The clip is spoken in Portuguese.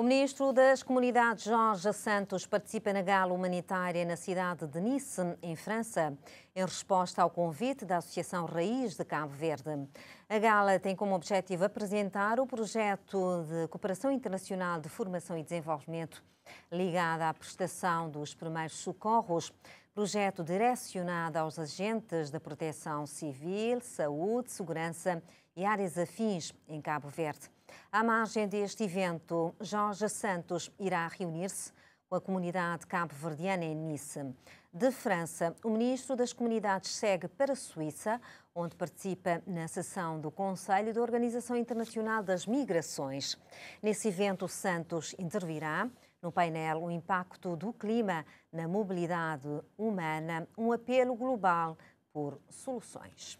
O ministro das Comunidades, Jorge Santos, participa na gala humanitária na cidade de Nice, em França, em resposta ao convite da Associação Raiz de Cabo Verde. A gala tem como objetivo apresentar o projeto de cooperação internacional de formação e desenvolvimento ligado à prestação dos primeiros socorros, projeto direcionado aos agentes da proteção civil, saúde, segurança e áreas afins em Cabo Verde. À margem deste evento, Jorge Santos irá reunir-se com a comunidade cabo-verdiana em Nice. De França, o ministro das Comunidades segue para a Suíça, onde participa na sessão do Conselho da Organização Internacional das Migrações. Nesse evento, Santos intervirá no painel O Impacto do Clima na Mobilidade Humana um apelo global por soluções.